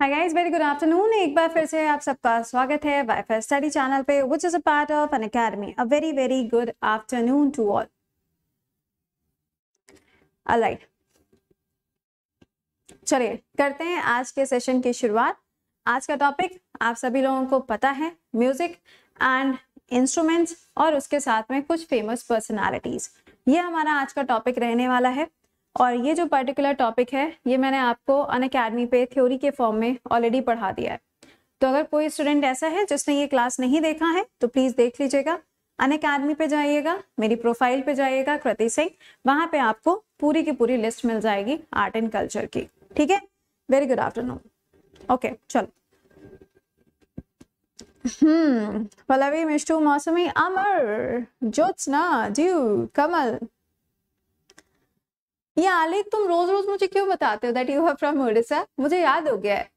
हाय guys very good afternoon एक बार फिर से आप सबका स्वागत है वाईफाई स्टडी चैनल पे which is a part of Unacademy a very very good afternoon to all alright चलिए करते हैं आज के सेशन की शुरुआत आज का टॉपिक आप सभी लोगों को पता है म्यूजिक एंड इंस्ट्रूमेंट्स और उसके साथ में कुछ फेमस पर्सनैलिटीज ये हमारा आज का टॉपिक रहने वाला है और ये जो पर्टिकुलर टॉपिक है ये मैंने आपको अन अकेडमी पे थ्योरी के फॉर्म में ऑलरेडी पढ़ा दिया है तो अगर कोई स्टूडेंट ऐसा है जिसने ये क्लास नहीं देखा है तो प्लीज़ देख लीजिएगा अन अकेडमी पे जाइएगा मेरी प्रोफाइल पे जाइएगा कृति सिंह वहां पे आपको पूरी की पूरी लिस्ट मिल जाएगी आर्ट एंड कल्चर की ठीक है वेरी गुड आफ्टरनून ओके चलो हम्म पलवी मिष्टू मौसमी अमर ज्योत्सना जीव कमल ये आलेख तुम रोज रोज मुझे क्यों बताते हो that you have from Orissa मुझे याद हो गया है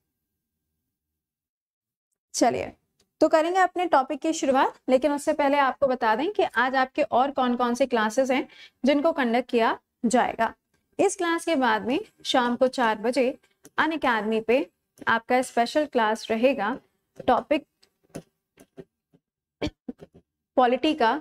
चलिए तो करेंगे अपने टॉपिक की शुरुआत लेकिन उससे पहले आपको बता दें कि आज आपके और कौन कौन से क्लासेस हैं जिनको कंडक्ट किया जाएगा इस क्लास के बाद में शाम को चार बजे अन अकेडमी पे आपका स्पेशल क्लास रहेगा टॉपिक पॉलिटी का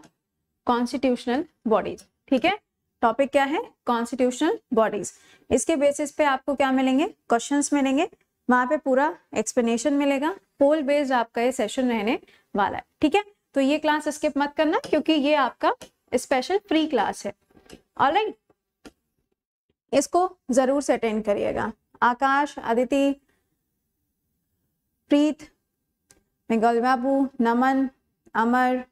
कॉन्स्टिट्यूशनल बॉडीज ठीक है टॉपिक क्या है कॉन्स्टिट्यूशनल बॉडीज इसके बेसिस पे आपको क्या मिलेंगे क्वेश्चंस मिलेंगे वहां पे पूरा एक्सप्लेनेशन मिलेगा पोल बेस्ड आपका ये सेशन रहने वाला है ठीक है तो ये क्लास स्किप मत करना क्योंकि ये आपका स्पेशल फ्री क्लास है ऑल ऑलराइट इसको जरूर से अटेंड करिएगा Aakash Aditi Preet Meghal Babu Naman Amar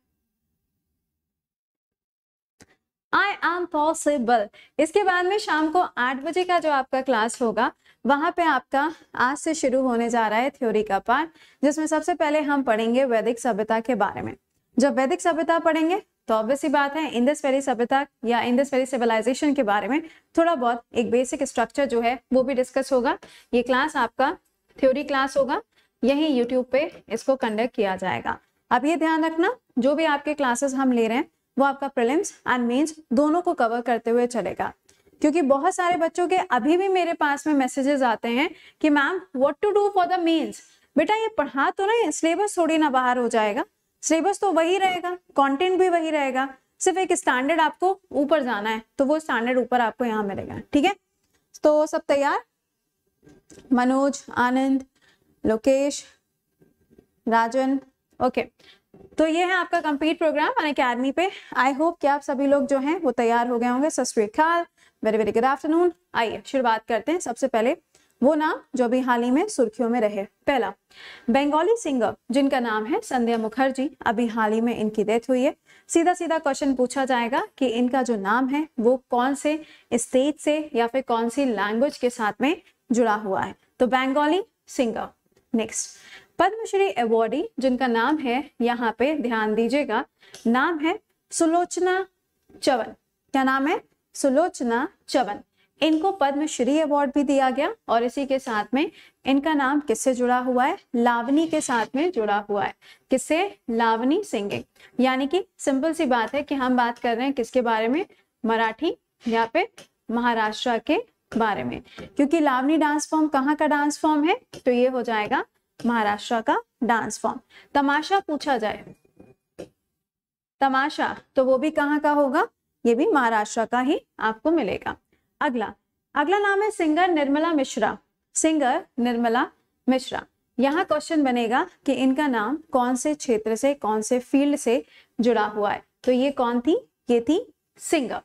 I am possible इसके बाद में शाम को आठ बजे का जो आपका क्लास होगा वहां पे आपका आज से शुरू होने जा रहा है थ्योरी का पार्ट जिसमें सबसे पहले हम पढ़ेंगे वैदिक सभ्यता के बारे में जब वैदिक सभ्यता पढ़ेंगे तो ऑब्वियस ही बात है इंडस वैली सभ्यता या इंडस वैली सिविलाइजेशन के बारे में थोड़ा बहुत एक बेसिक स्ट्रक्चर जो है वो भी डिस्कस होगा ये क्लास आपका थ्योरी क्लास होगा यही यूट्यूब पे इसको कंडक्ट किया जाएगा अब ये ध्यान रखना जो भी आपके क्लासेस हम ले रहे हैं वो आपका प्रिलिम्स एंड मेन्स दोनों को कवर करते हुए चलेगा क्योंकि बहुत सारे बच्चों के अभी भी मेरे पास में मैसेजेस आते हैं कि ma'am what to do for the mains बेटा ये पढ़ा तो ना सिलेबस थोड़ी ना बाहर हो जाएगा सिलेबस तो वही रहेगा कंटेंट भी वही रहेगा सिर्फ एक स्टैंडर्ड आपको ऊपर जाना है तो वो स्टैंडर्ड ऊपर आपको यहाँ मिलेगा ठीक है तो सब तैयार मनोज आनंद लोकेश राजन ओके तो ये है आपका कंप्लीट प्रोग्राम अन अकेडमी पे आई होप कि आप सभी लोग जो हैं वो तैयार हो गए होंगे सत वेरी वेरी गुड आफ्टरनून आइए शुरुआत करते हैं सबसे पहले वो नाम जो अभी हाल ही में सुर्खियों में रहे पहला बंगाली सिंगर जिनका नाम है संध्या मुखर्जी अभी हाल ही में इनकी डेथ हुई है सीधा सीधा क्वेश्चन पूछा जाएगा कि इनका जो नाम है वो कौन से स्टेट से या फिर कौन सी लैंग्वेज के साथ में जुड़ा हुआ है तो Bengali singer next Padmashri awardee जिनका नाम है यहाँ पे ध्यान दीजिएगा नाम है सुलोचना चवन क्या नाम है सुलोचना चवन इनको पद्मश्री अवार्ड भी दिया गया और इसी के साथ में इनका नाम किससे जुड़ा हुआ है लावनी के साथ में जुड़ा हुआ है किससे लावनी सिंगिंग यानी कि सिंपल सी बात है कि हम बात कर रहे हैं किसके बारे में मराठी या फिर महाराष्ट्र के बारे में क्योंकि लावनी डांस फॉर्म कहाँ का डांस फॉर्म है तो ये हो जाएगा महाराष्ट्र का डांस फॉर्म तमाशा पूछा जाए तमाशा तो वो भी कहाँ का होगा ये भी महाराष्ट्र का ही आपको मिलेगा अगला अगला नाम है सिंगर निर्मला मिश्रा सिंगर निर्मला मिश्रा यहाँ क्वेश्चन बनेगा कि इनका नाम कौन से क्षेत्र से कौन से फील्ड से जुड़ा हुआ है तो ये कौन थी ये थी सिंगर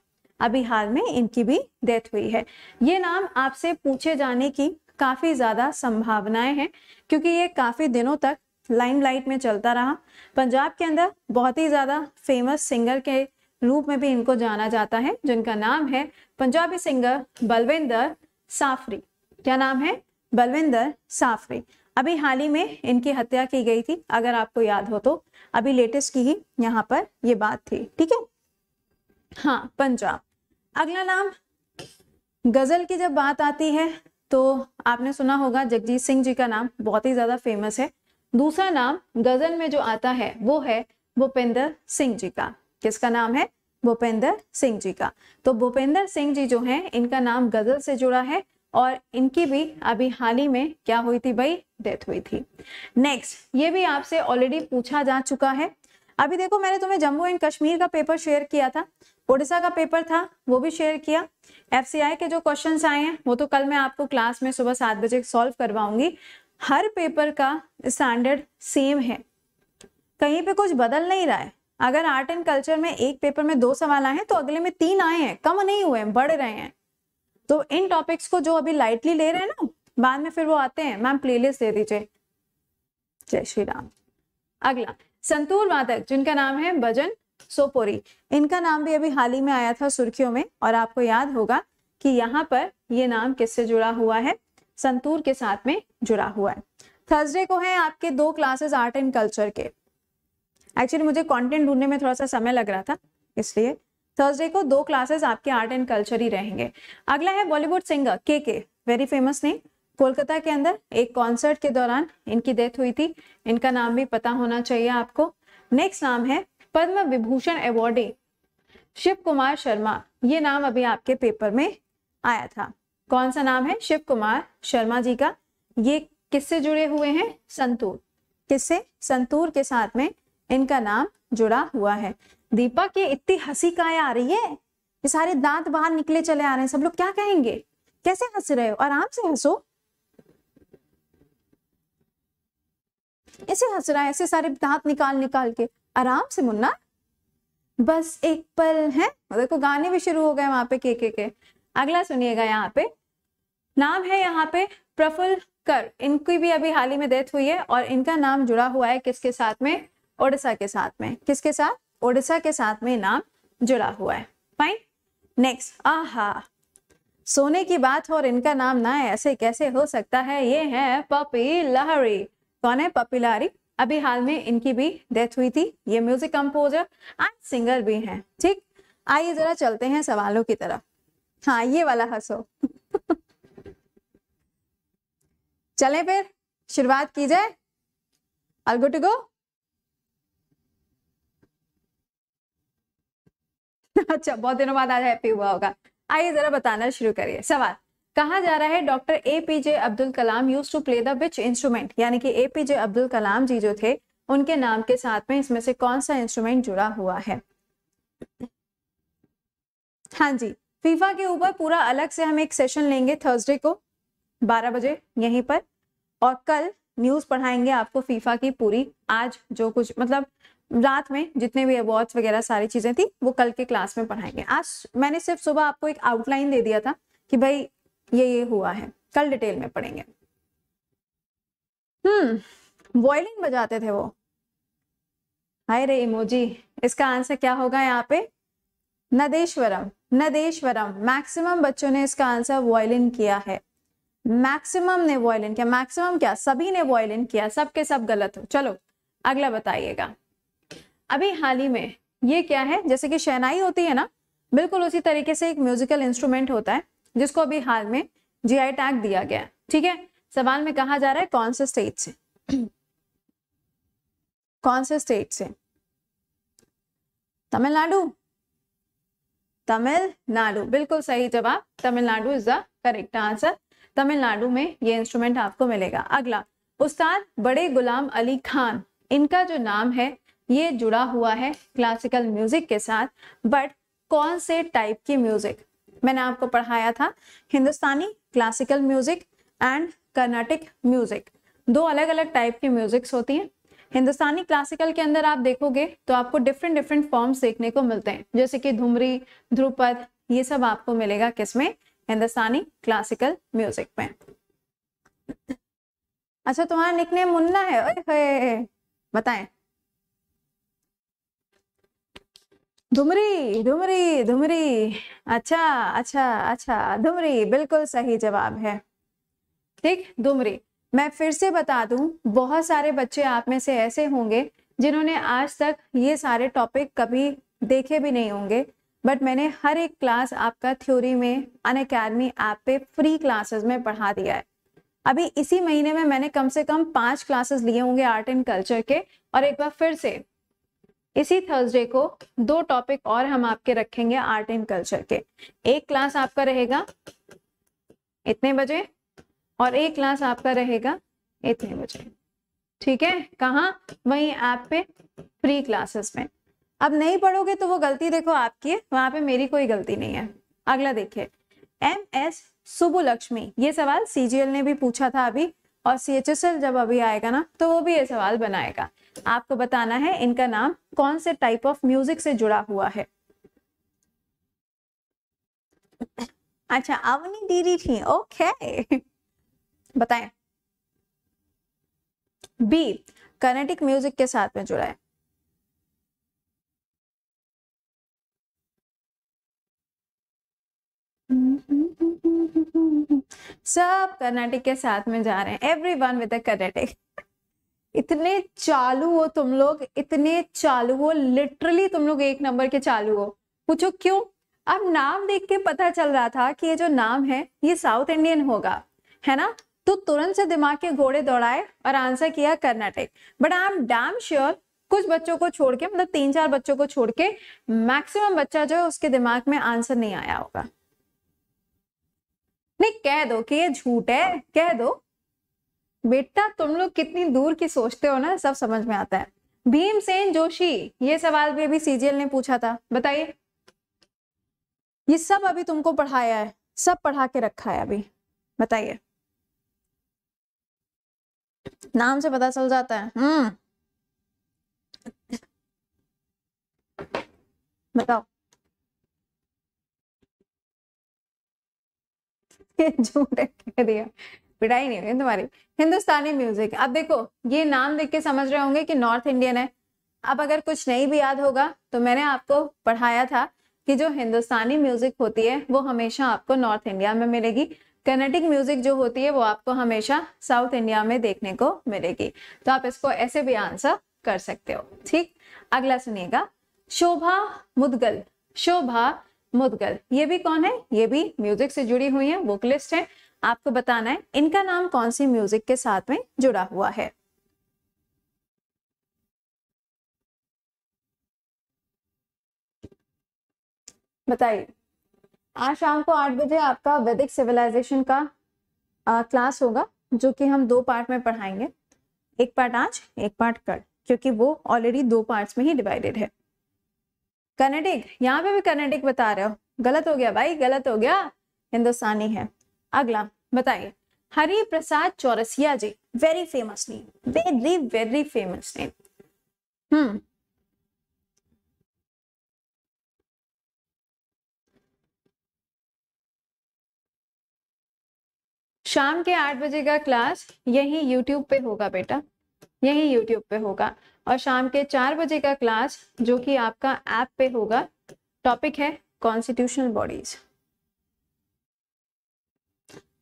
अभी हाल में इनकी भी डेथ हुई है ये नाम आपसे पूछे जाने की काफ़ी ज़्यादा संभावनाएं हैं क्योंकि ये काफ़ी दिनों तक लाइमलाइट में चलता रहा पंजाब के अंदर बहुत ही ज़्यादा फेमस सिंगर के रूप में भी इनको जाना जाता है जिनका नाम है पंजाबी सिंगर बलविंदर साफरी क्या नाम है बलविंदर साफरी अभी हाल ही में इनकी हत्या की गई थी अगर आपको याद हो तो अभी लेटेस्ट की ही यहाँ पर ये बात थी ठीक है हाँ पंजाब अगला नाम गजल की जब बात आती है तो आपने सुना होगा जगजीत सिंह जी का नाम बहुत ही ज़्यादा फेमस है दूसरा नाम गज़ल में जो आता है वो है भूपेंद्र सिंह जी का किसका नाम है भूपेंद्र सिंह जी का तो भूपेंद्र सिंह जी जो हैं इनका नाम गज़ल से जुड़ा है और इनकी भी अभी हाल ही में क्या हुई थी भाई डेथ हुई थी नेक्स्ट ये भी आपसे ऑलरेडी पूछा जा चुका है अभी देखो मैंने तुम्हें जम्मू एंड कश्मीर का पेपर शेयर किया था ओडिशा का पेपर था वो भी शेयर किया एफ के जो क्वेश्चन आए हैं वो तो कल मैं आपको क्लास में सुबह सात बजे सॉल्व करवाऊंगी हर पेपर का स्टैंडर्ड सेम है कहीं पे कुछ बदल नहीं रहा है अगर आर्ट एंड कल्चर में एक पेपर में दो सवाल आए हैं तो अगले में तीन आए हैं कम नहीं हुए हैं बढ़ रहे हैं तो इन टॉपिक्स को जो अभी लाइटली ले रहे हैं ना बाद में फिर वो आते हैं मैम प्लेलिस्ट दे दीजिए जय श्री राम अगला संतूर वादक जिनका नाम है भजन सोपोरी इनका नाम भी अभी हाल ही में आया था सुर्खियों में और आपको याद होगा कि यहाँ पर ये नाम किससे जुड़ा हुआ है संतूर के साथ में जुड़ा हुआ है थर्सडे को है आपके दो क्लासेस आर्ट एंड कल्चर के एक्चुअली मुझे कंटेंट ढूंढने में थोड़ा सा समय लग रहा था इसलिए थर्सडे को दो क्लासेस आपके आर्ट एंड कल्चर ही रहेंगे अगला है बॉलीवुड सिंगर के के वेरी फेमस नेम कोलकाता के अंदर एक कॉन्सर्ट के दौरान इनकी डेथ हुई थी इनका नाम भी पता होना चाहिए आपको नेक्स्ट नाम है पद्म विभूषण अवॉर्डे शिव कुमार शर्मा ये नाम अभी आपके पेपर में आया था कौन सा नाम है शिव कुमार शर्मा जी का ये किससे जुड़े हुए हैं संतूर किससे संतूर के साथ में इनका नाम जुड़ा हुआ है दीपक ये इतनी हंसी काय आ रही है ये सारे दांत बाहर निकले चले आ रहे हैं सब लोग क्या कहेंगे कैसे हंस रहे हो आराम से हंसो ऐसे हंस रहा है ऐसे सारे दांत निकाल निकाल के आराम से मुन्ना बस एक पल है देखो गाने भी शुरू हो गए वहां पे के के के अगला सुनिएगा यहाँ पे नाम है यहाँ पे प्रफुल्ल कर इनकी भी अभी हाल ही में डेथ हुई है और इनका नाम जुड़ा हुआ है किसके साथ में ओडिशा के साथ में किसके साथ ओडिशा के साथ में नाम जुड़ा हुआ है फाइन नेक्स्ट आहा सोने की बात हो और इनका नाम ना ऐसे कैसे हो सकता है ये है पपी लहरी कौन है पपिलारी अभी हाल में इनकी भी डेथ हुई थी ये म्यूजिक कंपोजर एंड सिंगर भी हैं ठीक आइए जरा चलते हैं सवालों की तरफ हाँ ये वाला हंसो चले फिर शुरुआत की जाए अलगो टू गो अच्छा बहुत दिनों बाद आज हैप्पी हुआ होगा आइए जरा बताना शुरू करिए सवाल कहा जा रहा है doctor A P J Abdul Kalam use to play the which instrument यानी कि ए पी जे अब्दुल कलाम जी जो थे उनके नाम के साथ में इसमें से कौन सा इंस्ट्रूमेंट जुड़ा हुआ है हाँ जी फीफा के ऊपर पूरा अलग से हम एक सेशन लेंगे थर्सडे को 12 बजे यहीं पर और कल न्यूज पढ़ाएंगे आपको फीफा की पूरी आज जो कुछ मतलब रात में जितने भी अवार्ड्स वगैरह सारी चीजें थी वो कल के क्लास में पढ़ाएंगे आज मैंने सिर्फ सुबह आपको एक आउटलाइन दे दिया था कि भाई ये ये हुआ है कल डिटेल में पढ़ेंगे हम्म वॉयलिन बजाते थे वो हाय रे इमोजी इसका आंसर क्या होगा यहाँ पे नदेश्वरम नदेश्वरम मैक्सिमम बच्चों ने इसका आंसर वॉयलिन किया है मैक्सिमम ने वॉयलिन किया मैक्सिमम क्या सभी ने वॉयलिन किया सबके सब गलत हो चलो अगला बताइएगा अभी हाल ही में ये क्या है जैसे कि शहनाई होती है ना बिल्कुल उसी तरीके से एक म्यूजिकल इंस्ट्रूमेंट होता है जिसको अभी हाल में जी टैग दिया गया है ठीक है सवाल में कहा जा रहा है कौन से स्टेट से कौन से स्टेट से तमिलनाडु तमिलनाडु बिल्कुल सही जवाब Tamil Nadu is the correct answer Tamil Nadu में ये इंस्ट्रूमेंट आपको मिलेगा अगला उस्ताद बड़े गुलाम अली खान इनका जो नाम है ये जुड़ा हुआ है क्लासिकल म्यूजिक के साथ बट कौन से टाइप की म्यूजिक मैंने आपको पढ़ाया था Hindustani classical music and Carnatic music दो अलग अलग टाइप की म्यूजिक्स होती हैं हिंदुस्तानी क्लासिकल के अंदर आप देखोगे तो आपको डिफरेंट डिफरेंट फॉर्म्स देखने को मिलते हैं जैसे कि धुमरी ध्रुपद ये सब आपको मिलेगा किसमें हिंदुस्तानी क्लासिकल म्यूजिक में अच्छा तुम्हारा निकने मुन्ना है बताएं धुमरी धुमरी धुमरी अच्छा अच्छा अच्छा धुमरी बिल्कुल सही जवाब है ठीक धुमरी मैं फिर से बता दूं बहुत सारे बच्चे आप में से ऐसे होंगे जिन्होंने आज तक ये सारे टॉपिक कभी देखे भी नहीं होंगे बट मैंने हर एक क्लास आपका थ्योरी में अन अकेडमी ऐप पे फ्री क्लासेस में पढ़ा दिया है अभी इसी महीने में मैंने कम से कम पांच क्लासेस लिए होंगे आर्ट एंड कल्चर के और एक बार फिर से इसी थर्सडे को दो टॉपिक और हम आपके रखेंगे आर्ट एंड कल्चर के एक क्लास आपका रहेगा इतने बजे और एक क्लास आपका रहेगा इतने बजे ठीक है कहा वही ऐप पे फ्री क्लासेस में अब नहीं पढ़ोगे तो वो गलती देखो आपकी है वहां पे मेरी कोई गलती नहीं है अगला देखिए एम एस सुबुलक्ष्मी ये सवाल सीजीएल ने भी पूछा था अभी और सी जब अभी आएगा ना तो वो भी ये सवाल बनाएगा आपको बताना है इनका नाम कौन से टाइप ऑफ म्यूजिक से जुड़ा हुआ है अच्छा अवनी दीदी थी ओके बताएं बी कर्नेटिक म्यूजिक के साथ में जुड़ा है सब कर्नाटिक के साथ में जा रहे हैं एवरी वन विद कर्नाटिक इतने चालू हो तुम लोग इतने चालू हो लिटरली तुम लोग एक नंबर के चालू हो पूछो क्यों अब नाम देख के पता चल रहा था कि ये जो नाम है ये साउथ इंडियन होगा है ना तो तुरंत से दिमाग के घोड़े दौड़ाए और आंसर किया Karnataka but I am damn sure कुछ बच्चों को छोड़ के मतलब तीन चार बच्चों को छोड़ के मैक्सिमम बच्चा जो है उसके दिमाग में आंसर नहीं आया होगा नहीं कह दो कि ये झूठ है कह दो बेटा तुम लोग कितनी दूर की सोचते हो ना सब समझ में आता है भीमसेन जोशी ये सवाल भी अभी सीजीएल ने पूछा था बताइए ये सब अभी तुमको पढ़ाया है सब पढ़ा के रखा है अभी बताइए नाम से पता चल जाता है हम्म बताओ झूठ कह दिया पिटाई नहीं हुई तुम्हारी हिंदुस्तानी म्यूजिक अब देखो ये नाम देख के समझ रहे होंगे कि नॉर्थ इंडियन है अब अगर कुछ नहीं भी याद होगा तो मैंने आपको पढ़ाया था कि जो हिंदुस्तानी म्यूजिक होती है वो हमेशा आपको नॉर्थ इंडिया में मिलेगी कर्नेटिक म्यूजिक जो होती है वो आपको हमेशा साउथ इंडिया में देखने को मिलेगी तो आप इसको ऐसे भी आंसर कर सकते हो ठीक अगला सुनिएगा शोभा मुदगल शोभा मुदगल ये भी कौन है ये भी म्यूजिक से जुड़ी हुई है वोकलिस्ट है आपको बताना है इनका नाम कौन सी म्यूजिक के साथ में जुड़ा हुआ है बताइए आज शाम को आठ बजे आपका वैदिक सिविलाइजेशन का आ, क्लास होगा जो कि हम दो पार्ट में पढ़ाएंगे एक पार्ट आज एक पार्ट कल क्योंकि वो ऑलरेडी दो पार्ट्स में ही डिवाइडेड है कनेडिक यहाँ पे भी कनेडिक बता रहे हो गलत हो गया भाई गलत हो गया हिंदुस्तानी है अगला बताइए Hari Prasad Chaurasia ji very famous name very very famous name hmm शाम के आठ बजे का क्लास यही यूट्यूब पे होगा बेटा यही यूट्यूब पे होगा और शाम के चार बजे का क्लास जो कि आपका ऐप पे होगा टॉपिक है कॉन्स्टिट्यूशनल बॉडीज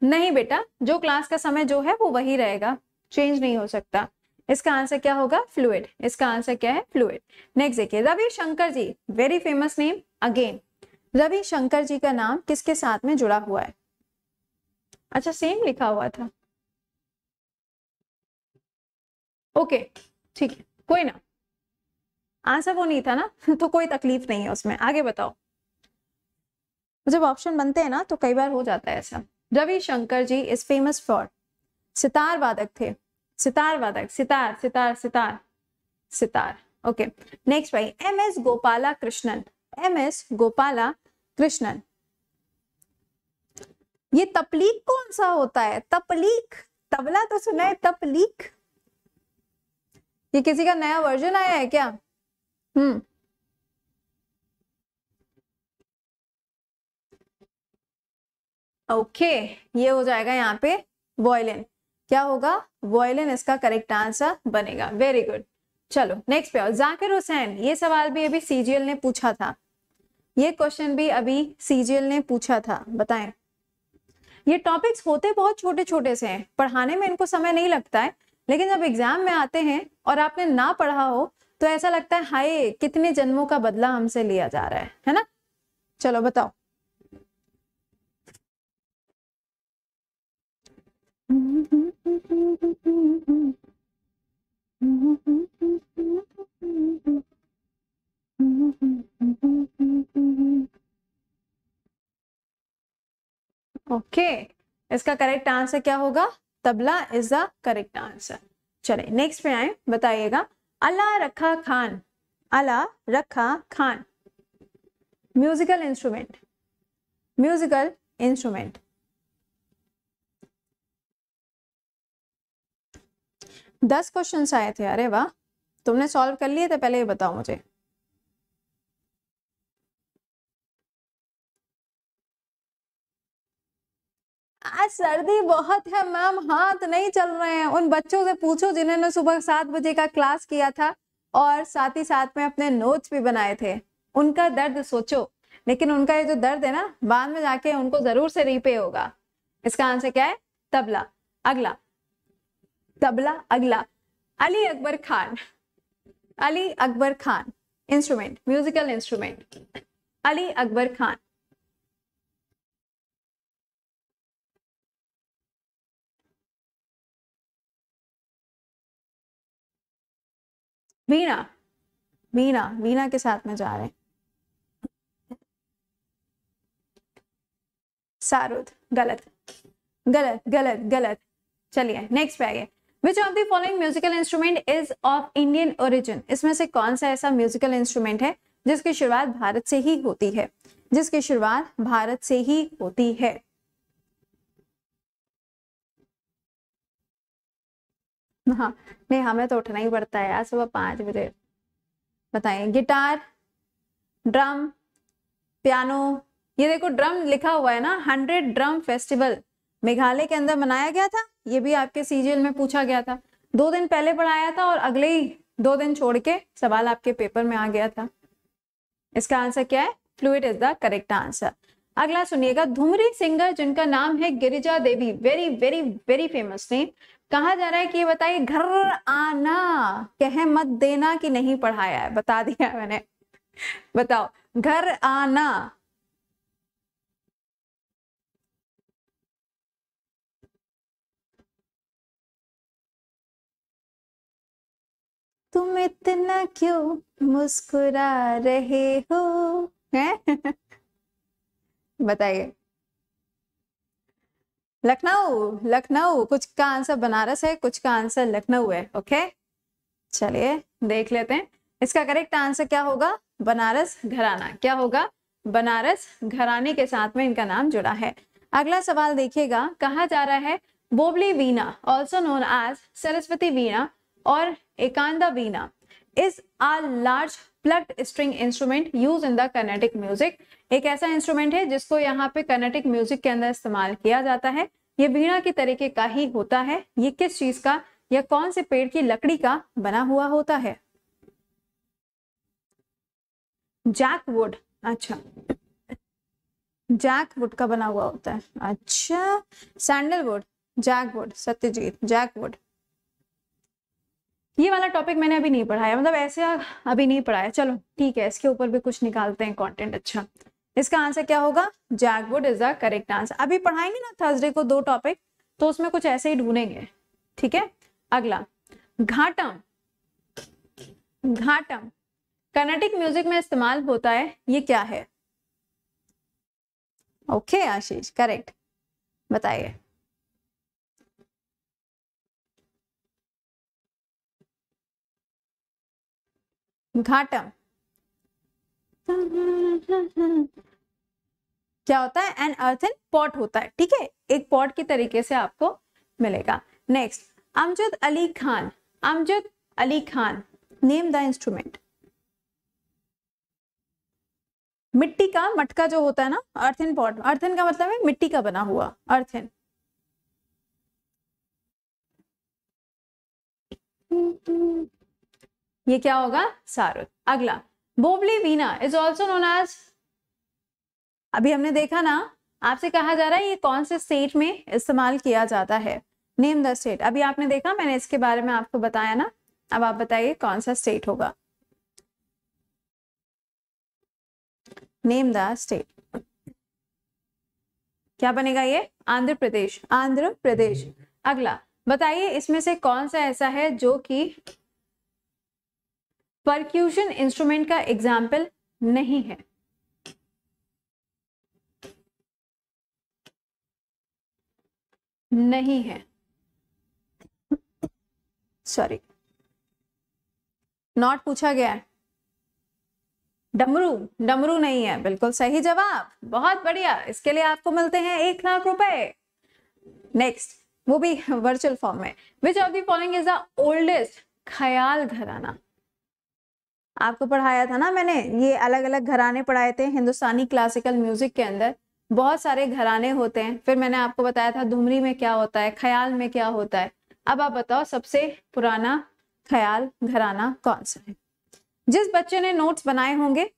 नहीं बेटा जो क्लास का समय जो है वो वही रहेगा चेंज नहीं हो सकता इसका आंसर क्या होगा फ्लूड इसका आंसर क्या है फ्लूड नेक्स्ट देखिए Ravi Shankar ji very famous name again Ravi Shankar ji का नाम किसके साथ में जुड़ा हुआ है अच्छा सेम लिखा हुआ था ओके ठीक है कोई ना आंसर वो नहीं था ना तो कोई तकलीफ नहीं है उसमें आगे बताओ जब ऑप्शन बनते हैं ना तो कई बार हो जाता है ऐसा Ravi Shankar ji is famous for sitar वादक थे सितार वादक सितार सितार सितार सितार ओके नेक्स्ट भाई M S Gopala Krishnan M S Gopala Krishnan ये तपलीक कौन सा होता है तपलीक तबला तो सुना है तपलीक ये किसी का नया वर्जन आया है क्या हम्म ओके okay, ये हो जाएगा यहाँ पे वॉयलिन क्या होगा वॉयलिन इसका करेक्ट आंसर बनेगा वेरी गुड चलो नेक्स्ट पे आओ जाकिर हुसैन ये सवाल भी अभी सीजीएल ने पूछा था ये क्वेश्चन भी अभी सीजीएल ने पूछा था बताएं ये टॉपिक्स होते बहुत छोटे छोटे से हैं पढ़ाने में इनको समय नहीं लगता है लेकिन जब एग्जाम में आते हैं और आपने ना पढ़ा हो तो ऐसा लगता है हाय कितने जन्मों का बदला हमसे लिया जा रहा है है ना चलो बताओ ओके okay. इसका करेक्ट आंसर क्या होगा tabla is the correct answer चले नेक्स्ट में आए बताइएगा Alla Rakha Khan Alla Rakha Khan musical instrument musical instrument दस क्वेश्चन आए थे अरे वाह तुमने सॉल्व कर लिए थे पहले ये बताओ मुझे आज सर्दी बहुत है मैम हाथ नहीं चल रहे हैं उन बच्चों से पूछो जिन्होंने सुबह सात बजे का क्लास किया था और साथ ही साथ में अपने नोट्स भी बनाए थे उनका दर्द सोचो लेकिन उनका ये जो दर्द है ना बाद में जाके उनको जरूर से रीपे होगा इसका आंसर क्या है तबला अगला तबला अगला Ali Akbar Khan Ali Akbar Khan instrument musical instrument Ali Akbar Khan veena veena veena के साथ में जा रहे हैं सारुद गलत गलत गलत गलत चलिए नेक्स्ट पे आइए which of the following musical instrument is of Indian origin इसमें से कौन सा ऐसा म्यूजिकल इंस्ट्रूमेंट है जिसकी शुरुआत भारत से ही होती है जिसकी शुरुआत भारत से ही होती है हाँ नहीं हमें तो उठना ही पड़ता है यार सुबह पांच बजे बताए गिटार ड्रम पियानो ये देखो ड्रम लिखा हुआ है ना हंड्रेड ड्रम फेस्टिवल मेघालय के अंदर मनाया गया था ये भी आपके सीजीएल में पूछा गया था दो दिन पहले पढ़ाया था और अगले ही दो दिन छोड़ के सवाल आपके पेपर में आ गया था इसका आंसर क्या है flute is the correct answer अगला सुनिएगा धुमरी सिंगर जिनका नाम है Girija Devi very very very famous name कहा जा रहा है कि ये बताइए घर आना कह मत देना कि नहीं पढ़ाया है बता दिया मैंने बताओ घर आना तुम इतना क्यों मुस्कुरा रहे हो बताइए लखनऊ लखनऊ कुछ का आंसर बनारस है कुछ का आंसर लखनऊ है ओके चलिए देख लेते हैं इसका करेक्ट आंसर क्या होगा बनारस घराना क्या होगा बनारस घराने के साथ में इनका नाम जुड़ा है अगला सवाल देखिएगा कहा जा रहा है Bobbili veena also known as Saraswati veena और Ekanda veena is a large plucked string instrument use in the Carnatic music एक ऐसा इंस्ट्रूमेंट है जिसको यहाँ पे कर्नाटिक म्यूजिक के अंदर इस्तेमाल किया जाता है ये वीणा के तरीके का ही होता है ये किस चीज का या कौन से पेड़ की लकड़ी का बना हुआ होता है जैक वुड अच्छा जैक वुड का बना हुआ होता है अच्छा sandalwood jack wood Satyajit jack wood ये वाला टॉपिक मैंने अभी नहीं पढ़ाया मतलब ऐसे अभी नहीं पढ़ाया चलो ठीक है इसके ऊपर भी कुछ निकालते हैं कंटेंट अच्छा इसका आंसर क्या होगा jackwood is the correct answer अभी पढ़ाएंगे ना थर्सडे को दो टॉपिक तो उसमें कुछ ऐसे ही ढूंढेंगे ठीक है अगला घाटम घाटम कर्नाटिक म्यूजिक में इस्तेमाल होता है ये क्या है ओके आशीष करेक्ट बताइए घाटम क्या होता है एन अर्थन पॉट होता है ठीक है एक पॉट के तरीके से आपको मिलेगा next Amjad Ali Khan Amjad Ali Khan name the instrument मिट्टी का मटका जो होता है ना अर्थन पॉट अर्थन का मतलब है मिट्टी का बना हुआ अर्थन ये क्या होगा सारुत अगला Bobbili veena is also known as अभी हमने देखा ना आपसे कहा जा रहा है ये कौन से स्टेट में इस्तेमाल किया जाता है नेम द स्टेट अभी आपने देखा मैंने इसके बारे में आपको बताया ना अब आप बताइए कौन सा स्टेट होगा नेम द स्टेट क्या बनेगा ये आंध्र प्रदेश आंध्र प्रदेश अगला बताइए इसमें से कौन सा ऐसा है जो कि परक्यूशन इंस्ट्रूमेंट का एग्जाम्पल नहीं है नहीं है सॉरी नॉट पूछा गया डमरू डमरू नहीं है बिल्कुल सही जवाब बहुत बढ़िया इसके लिए आपको मिलते हैं एक लाख रुपए नेक्स्ट वो भी वर्चुअल फॉर्म में which of the following is the oldest khayal gharana आपको पढ़ाया था ना मैंने ये अलग अलग घराने पढ़ाए थे हिंदुस्तानी क्लासिकल म्यूजिक के अंदर बहुत सारे घराने होते हैं फिर मैंने आपको बताया था धुमरी में क्या होता है ख्याल में क्या होता है अब आप बताओ सबसे पुराना ख्याल घराना कौन सा है जिस बच्चे ने नोट्स बनाए होंगे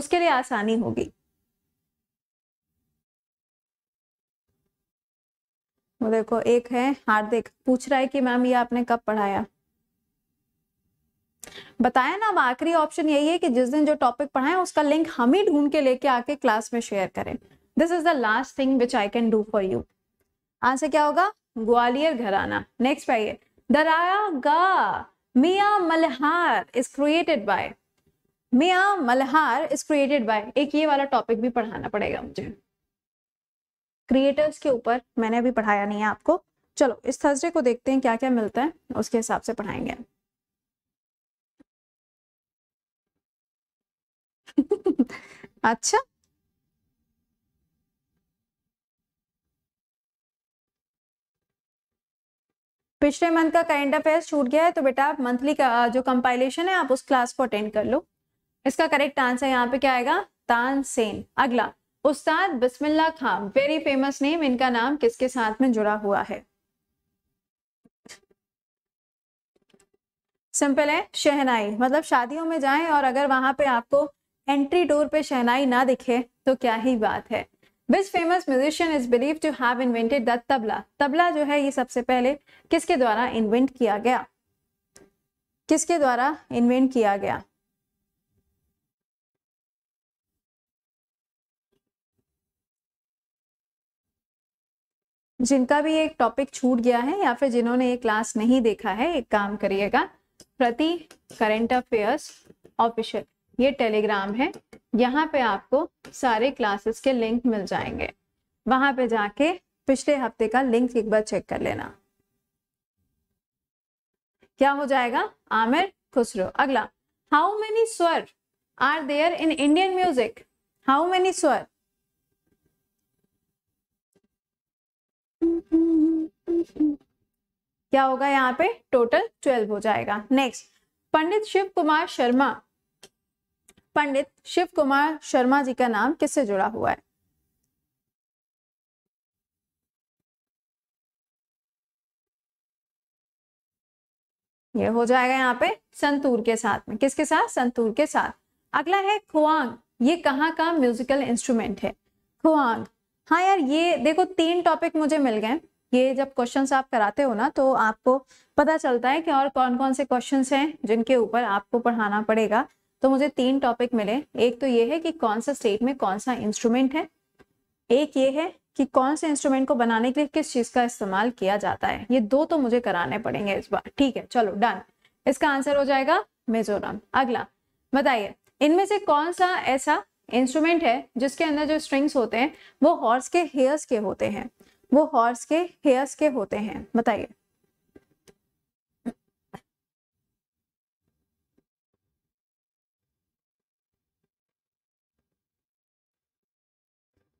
उसके लिए आसानी होगी वो देखो एक है हार्दिक पूछ रहा है कि मैम ये आपने कब पढ़ाया बताया ना आखिरी ऑप्शन यही है कि जिस दिन जो टॉपिक पढ़ाए उसका लिंक हम ही ढूंढ के लेके आके क्लास में शेयर करें this is the last thing which I can do for you answer क्या होगा ग्वालियर घराना नेक्स्ट आइए दरागा Miyan Malhar is created by Miyan Malhar is created by एक ये वाला टॉपिक भी पढ़ाना पड़ेगा मुझे क्रिएटर्स के ऊपर मैंने अभी पढ़ाया नहीं है आपको चलो इस थर्सडे को देखते हैं क्या क्या मिलता है उसके हिसाब से पढ़ाएंगे अच्छा पिछले मंथ का करेंट अफेयर छूट गया है तो बेटा आप मंथली का जो कंपाइलेशन है आप उस क्लास को अटेंड कर लो इसका करेक्ट आंसर यहाँ पे क्या आएगा सेन अगला Ustad Bismillah Khan very famous name इनका नाम किसके साथ में जुड़ा हुआ है सिंपल है शहनाई मतलब शादियों में जाएं और अगर वहां पे आपको एंट्री डोर पे शहनाई ना दिखे तो क्या ही बात है which famous musician is believe to have invented the tabla tabla जो है ये सबसे पहले किसके द्वारा इन्वेंट किया गया किसके द्वारा इन्वेंट किया गया जिनका भी एक टॉपिक छूट गया है या फिर जिन्होंने ये क्लास नहीं देखा है एक काम करिएगा प्रति करेंट अफेयर्स ऑफिशियल ये टेलीग्राम है यहाँ पे आपको सारे क्लासेस के लिंक मिल जाएंगे वहां पे जाके पिछले हफ्ते का लिंक एक बार चेक कर लेना क्या हो जाएगा आमिर खुसरो अगला how many swar are there in Indian music how many swar क्या होगा यहाँ पे टोटल ट्वेल्व हो जाएगा नेक्स्ट पंडित शिव कुमार शर्मा पंडित शिव कुमार शर्मा जी का नाम किससे जुड़ा हुआ है ये हो जाएगा यहाँ पे संतूर के साथ में किसके साथ संतूर के साथ अगला है खुआंग ये कहाँ का म्यूजिकल इंस्ट्रूमेंट है खुआंग हाँ यार ये देखो तीन टॉपिक मुझे मिल गए ये जब क्वेश्चंस आप कराते हो ना तो आपको पता चलता है कि और कौन कौन से क्वेश्चंस हैं जिनके ऊपर आपको पढ़ाना पड़ेगा तो मुझे तीन टॉपिक मिले एक तो ये है कि कौन सा स्टेट में कौन सा इंस्ट्रूमेंट है एक ये है कि कौन से इंस्ट्रूमेंट को बनाने के लिए किस चीज का इस्तेमाल किया जाता है ये दो तो मुझे कराने पड़ेंगे इस बार ठीक है चलो डन इसका आंसर हो जाएगा मिजोरम अगला बताइए इनमें से कौन सा ऐसा इंस्ट्रूमेंट है जिसके अंदर जो स्ट्रिंग्स होते हैं वो हॉर्स के हेयर्स के होते हैं वो हॉर्स के हेयर्स के होते हैं बताइए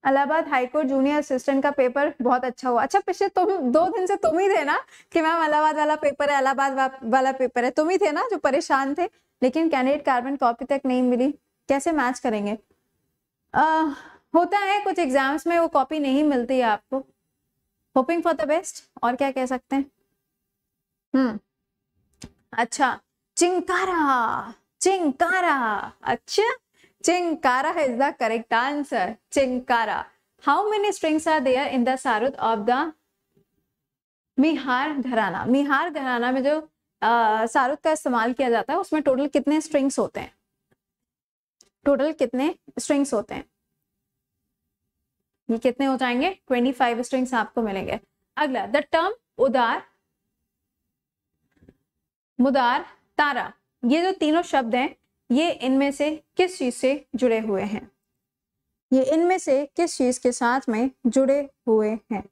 अलाहाबाद हाईकोर्ट जूनियर असिस्टेंट का पेपर बहुत अच्छा हुआ अच्छा पिछले तुम दो दिन से तुम ही थे ना कि मैम अलाहाबाद वाला पेपर है अलाहाबाद वा, वाला पेपर है तुम ही थे ना जो परेशान थे लेकिन कैंडिडेट कार्बन कॉपी तक नहीं मिली कैसे मैच करेंगे आ, होता है कुछ एग्जाम्स में वो कॉपी नहीं मिलती है आपको होपिंग फॉर द बेस्ट और क्या कह सकते हैं हम्म अच्छा चिंकारा चिंकारा अच्छा Chinkara is the correct answer. Chinkara. How many strings are there in the sarut of the मिहार घराना मिहार घराना में जो सारुत का इस्तेमाल किया जाता है उसमें टोटल कितने स्ट्रिंग्स होते हैं टोटल कितने स्ट्रिंग्स होते हैं ये कितने हो जाएंगे ट्वेंटी फाइव स्ट्रिंग्स आपको मिलेंगे अगला द टर्म उदार मुदार तारा ये जो तीनों शब्द हैं ये इनमें से किस चीज़ से जुड़े हुए हैं ये इनमें से किस चीज़ के साथ में जुड़े हुए हैं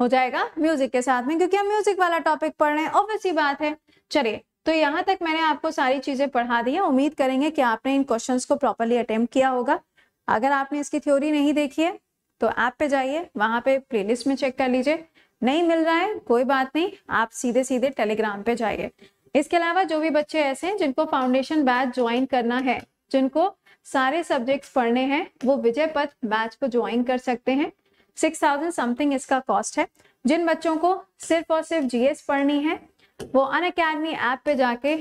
हो जाएगा म्यूजिक के साथ में क्योंकि हम म्यूजिक वाला टॉपिक पढ़ रहे हैं ऑब्वियस ही बात है चलिए तो यहाँ तक मैंने आपको सारी चीजें पढ़ा दी है उम्मीद करेंगे कि आपने इन क्वेश्चंस को प्रॉपरली अटेम्प्ट किया होगा अगर आपने इसकी थ्योरी नहीं देखी है तो ऐप पे जाइए वहां पे प्लेलिस्ट में चेक कर लीजिए नहीं मिल रहा है कोई बात नहीं आप सीधे सीधे टेलीग्राम पे जाइए इसके अलावा जो भी बच्चे ऐसे हैं जिनको फाउंडेशन बैच ज्वाइन करना है जिनको सारे सब्जेक्ट्स पढ़ने हैं वो विजय पथ बैच को ज्वाइन कर सकते हैं सिक्स थाउजेंड समथिंग इसका कॉस्ट है जिन बच्चों को सिर्फ और सिर्फ जीएस पढ़नी है वो अन अकेडमी ऐप पे जाके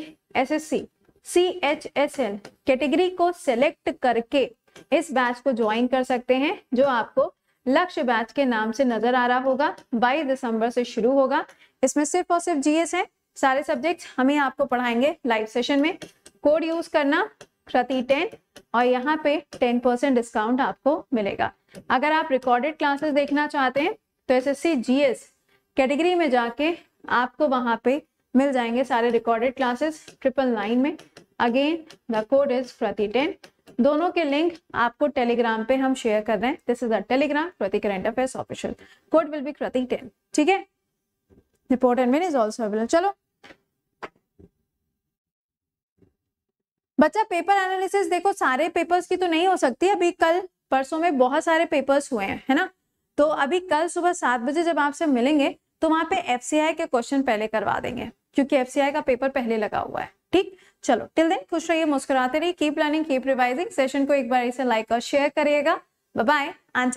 S S C C H S L category को सिलेक्ट करके इस बैच को ज्वाइन कर सकते हैं जो आपको लक्ष्य बैच के नाम से नजर आ रहा होगा बाईस दिसंबर से शुरू होगा इसमें सिर्फ और सिर्फ जीएस है सारे सब्जेक्ट हम ही आपको पढ़ाएंगे लाइव सेशन में कोड यूज करना प्रति टेन और यहाँ पे टेन परसेंट डिस्काउंट आपको मिलेगा अगर आप रिकॉर्डेड क्लासेस देखना चाहते हैं तो एस एस जीएस कैटेगरी में जाके आपको वहां पे मिल जाएंगे सारे रिकॉर्डेड क्लासेस ट्रिपल नाइन में अगेन द कोड इज प्रति टेन दोनों के लिंक आपको टेलीग्राम पे हम शेयर कर रहे हैं this is a telegram Kriti current official code will be Kriti ten ठीक है report and main is also available चलो बच्चा पेपर एनालिसिस देखो सारे पेपर्स की तो नहीं हो सकती अभी कल परसों में बहुत सारे पेपर्स हुए हैं है ना तो अभी कल सुबह सात बजे जब आपसे मिलेंगे तो वहां पे एफसीआई के क्वेश्चन पहले करवा देंगे क्योंकि एफसीआई का पेपर पहले लगा हुआ है ठीक चलो टिल दिन खुश रहिए मुस्कुराते रहिए keep learning keep revising session को एक बार इसे लाइक और शेयर करिएगा बाय एंड